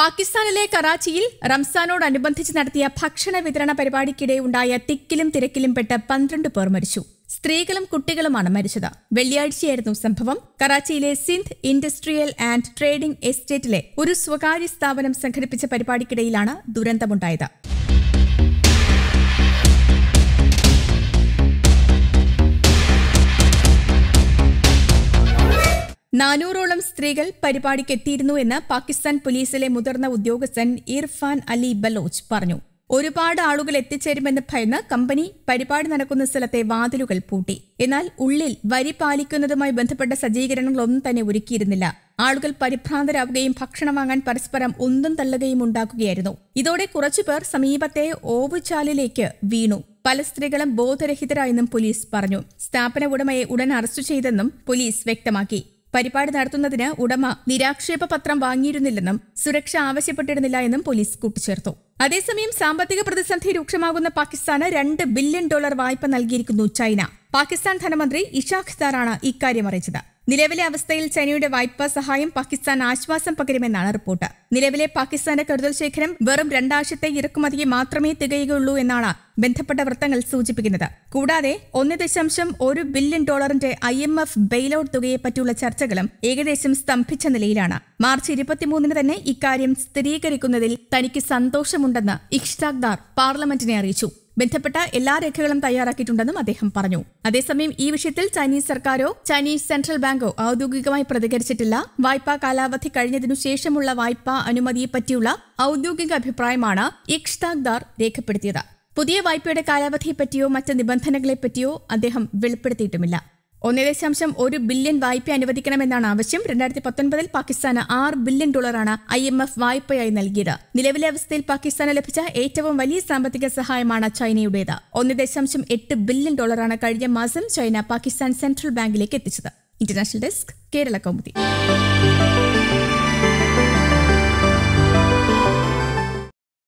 പാകിസ്ഥാനിലെ കറാച്ചിയിൽ റംസാനോടനുബന്ധിച്ച് നടത്തിയ ഭക്ഷണ വിതരണ പരിപാടിക്കിടെ ഉണ്ടായ തിക്കിലും തിരക്കിലും പെട്ട് പന്ത്രണ്ട് പേർ മരിച്ചു സ്ത്രീകളും കുട്ടികളുമാണ് മരിച്ചത് വെള്ളിയാഴ്ചയായിരുന്നു സംഭവം കറാച്ചിയിലെ സിന്ധ് ഇൻഡസ്ട്രിയൽ ആൻഡ് ട്രേഡിംഗ് എസ്റ്റേറ്റിലെ ഒരു സ്വകാര്യ സ്ഥാപനം സംഘടിപ്പിച്ച പരിപാടിക്കിടയിലാണ് ദുരന്തമുണ്ടായത് നാനൂറോളം സ്ത്രീകൾ എത്തിയിരുന്നു എന്ന് പാകിസ്ഥാൻ പോലീസിലെ മുതിർന്ന ഉദ്യോഗസ്ഥൻ ഇർഫാൻ അലി ബലോച്ച് പറഞ്ഞു ഒരുപാട് ആളുകൾ എത്തിച്ചേരുമെന്ന് ഭയന്ന് കമ്പനി പരിപാടി നടക്കുന്ന സ്ഥലത്തെ വാതിലുകൾ പൂട്ടി എന്നാൽ ഉള്ളിൽ വരി പാലിക്കുന്നതുമായി ബന്ധപ്പെട്ട സജ്ജീകരണങ്ങളൊന്നും തന്നെ ഒരുക്കിയിരുന്നില്ല ആളുകൾ പരിഭ്രാന്തരാവുകയും ഭക്ഷണം വാങ്ങാൻ പരസ്പരം ഒന്നും തള്ളുകയും ഉണ്ടാക്കുകയായിരുന്നു ഇതോടെ കുറച്ചുപേർ സമീപത്തെ ഓവുചാലിലേക്ക് വീണു പല സ്ത്രീകളും ബോധരഹിതരായെന്നും പോലീസ് പറഞ്ഞു സ്ഥാപന ഉടമയെ ഉടൻ അറസ്റ്റ് ചെയ്തെന്നും പോലീസ് വ്യക്തമാക്കി പരിപാടി നടത്തുന്നതിന് ഉടമ നിരാക്ഷേപ പത്രം വാങ്ങിയിരുന്നില്ലെന്നും സുരക്ഷ ആവശ്യപ്പെട്ടിരുന്നില്ല എന്നും പോലീസ് കൂട്ടിച്ചേർത്തു അതേസമയം സാമ്പത്തിക പ്രതിസന്ധി രൂക്ഷമാകുന്ന പാകിസ്ഥാന് രണ്ട് ബില്യൺ ഡോളർ വായ്പ നൽകിയിരിക്കുന്നു ചൈന പാകിസ്ഥാൻ ധനമന്ത്രി ഇഷാഖ് ദാറാണ് ഇക്കാര്യം അറിയിച്ചത് നിലവിലെ അവസ്ഥയിൽ ചൈനയുടെ വായ്പാ സഹായം പാകിസ്ഥാൻ ആശ്വാസം പകരുമെന്നാണ് റിപ്പോർട്ട് നിലവിലെ പാകിസ്ഥാന്റെ കരുതൽ ശേഖരം വെറും രണ്ടാഴ്ചത്തെ ഇറക്കുമതിയെ മാത്രമേ തികയുകയുള്ളൂ എന്നാണ് ബന്ധപ്പെട്ട വൃത്തങ്ങൾ സൂചിപ്പിക്കുന്നത് കൂടാതെ ഒന്ന് ദശാംശം ഒരു ബില്യൺ ഡോളറിന്റെ ഐ എം എഫ് തുകയെ തുകയെപ്പറ്റിയുള്ള ചർച്ചകളും ഏകദേശം സ്തംഭിച്ച നിലയിലാണ് മാർച്ച് ഇരുപത്തിമൂന്നിന് തന്നെ ഇക്കാര്യം സ്ഥിരീകരിക്കുന്നതിൽ തനിക്ക് സന്തോഷമുണ്ടെന്ന് ഇഷ്താഖ്ദാർ പാർലമെന്റിനെ അറിയിച്ചു ബന്ധപ്പെട്ട എല്ലാ രേഖകളും തയ്യാറാക്കിയിട്ടുണ്ടെന്നും അദ്ദേഹം പറഞ്ഞു അതേസമയം ഈ വിഷയത്തിൽ ചൈനീസ് സർക്കാരോ ചൈനീസ് സെൻട്രൽ ബാങ്കോ ഔദ്യോഗികമായി പ്രതികരിച്ചിട്ടില്ല വായ്പാ കാലാവധി കഴിഞ്ഞതിനു ശേഷമുള്ള വായ്പാ അനുമതിയെപ്പറ്റിയുള്ള ഔദ്യോഗിക അഭിപ്രായമാണ് ഇക്ഷ്താഖ്ദാർ രേഖപ്പെടുത്തിയത് പുതിയ വായ്പയുടെ കാലാവധിയെപ്പറ്റിയോ മറ്റ് നിബന്ധനകളെപ്പറ്റിയോ അദ്ദേഹം വെളിപ്പെടുത്തിയിട്ടുമില്ല ഒന്നേ ദശാംശം ഒരു ബില്യൺ വായ്പ അനുവദിക്കണമെന്നാണ് ആവശ്യം രണ്ടായിരത്തി പത്തൊൻപതിൽ പാകിസ്ഥാന് ആറ് ബില്യൺ ഡോളറാണ് ഐ എം എഫ് വായ്പയായി നൽകിയത് നിലവിലെ അവസ്ഥയിൽ പാകിസ്ഥാന് ലഭിച്ച ഏറ്റവും വലിയ സാമ്പത്തിക സഹായമാണ് ചൈനയുടേത് ഒന്നേ ദശാംശം എട്ട് ബില്യൺ ഡോളറാണ് കഴിഞ്ഞ മാസം ചൈന പാകിസ്ഥാൻ സെൻട്രൽ ബാങ്കിലേക്ക് എത്തിച്ചത് ഇന്റർനാഷണൽ ഡെസ്ക് കേരള കൗമുദി